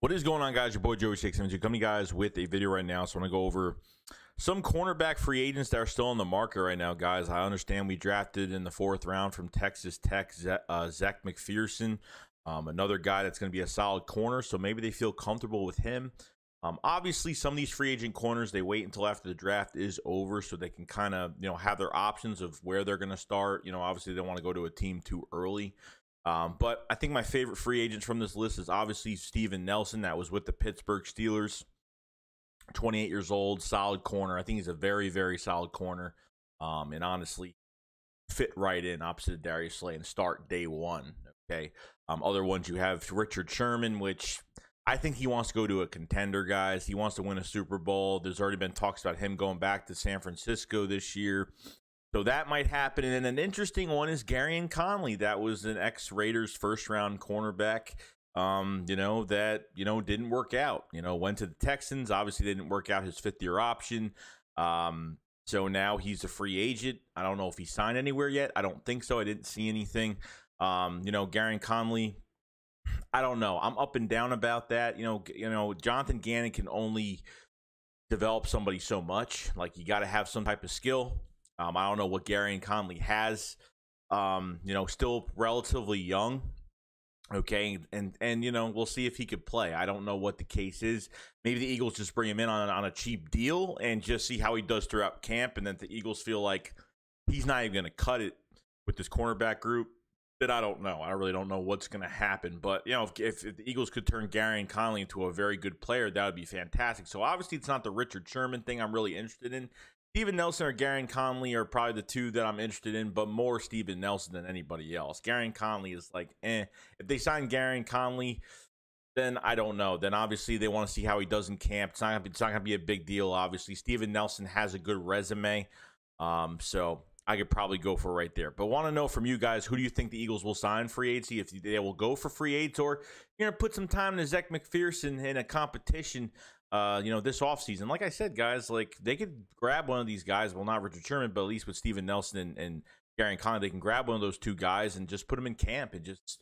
What is going on, guys? Your boy Joey Shakes to coming, guys, with a video right now. So I'm gonna go over some cornerback free agents that are still on the market right now, guys. I understand we drafted in the fourth round from Texas Tech uh, Zach McPherson, um, another guy that's gonna be a solid corner. So maybe they feel comfortable with him. Um, obviously, some of these free agent corners they wait until after the draft is over so they can kind of you know have their options of where they're gonna start. You know, obviously they want to go to a team too early. Um, but I think my favorite free agents from this list is obviously Steven Nelson, that was with the Pittsburgh Steelers. 28 years old, solid corner. I think he's a very, very solid corner. Um, and honestly, fit right in opposite of Darius Slay and start day one. Okay. Um, other ones you have Richard Sherman, which I think he wants to go to a contender, guys. He wants to win a Super Bowl. There's already been talks about him going back to San Francisco this year. So that might happen. And then an interesting one is Gary and Conley. That was an ex Raiders first round cornerback. Um, you know, that, you know, didn't work out. You know, went to the Texans, obviously didn't work out his fifth year option. Um, so now he's a free agent. I don't know if he signed anywhere yet. I don't think so. I didn't see anything. Um, you know, Gary Conley, I don't know. I'm up and down about that. You know, you know, Jonathan Gannon can only develop somebody so much. Like you got to have some type of skill. Um, I don't know what Gary and Conley has. Um, you know, still relatively young. Okay, and and you know we'll see if he could play. I don't know what the case is. Maybe the Eagles just bring him in on on a cheap deal and just see how he does throughout camp, and then the Eagles feel like he's not even going to cut it with this cornerback group. That I don't know. I really don't know what's going to happen. But you know, if, if, if, the Eagles could turn Gary and Conley into a very good player, that would be fantastic. So obviously, it's not the Richard Sherman thing I'm really interested in. Steven Nelson or Garen Conley are probably the two that I'm interested in, but more Steven Nelson than anybody else. Garen Conley is like, eh. If they sign Garen Conley, then I don't know. Then obviously they want to see how he does in camp. It's not gonna be, it's not gonna be a big deal. Obviously, Steven Nelson has a good resume, um, so I could probably go for right there. But want to know from you guys, who do you think the Eagles will sign free agency? If they will go for free agents or you're gonna put some time to Zach McPherson in a competition uh, you know, this offseason. Like I said, guys, like they could grab one of these guys. Well, not Richard Sherman, but at least with Steven Nelson and, and Gary and Connor, they can grab one of those two guys and just put them in camp and just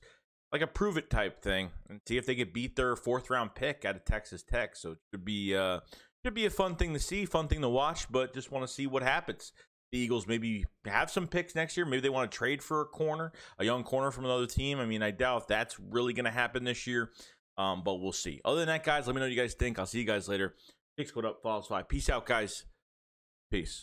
like a prove it type thing and see if they could beat their fourth round pick out of Texas Tech. So it could be uh should be a fun thing to see, fun thing to watch, but just want to see what happens. The Eagles maybe have some picks next year. Maybe they want to trade for a corner, a young corner from another team. I mean, I doubt if that's really going to happen this year. Um, but we'll see. Other than that, guys, let me know what you guys think. I'll see you guys later. Kicks code up, follows five. Peace out, guys. Peace.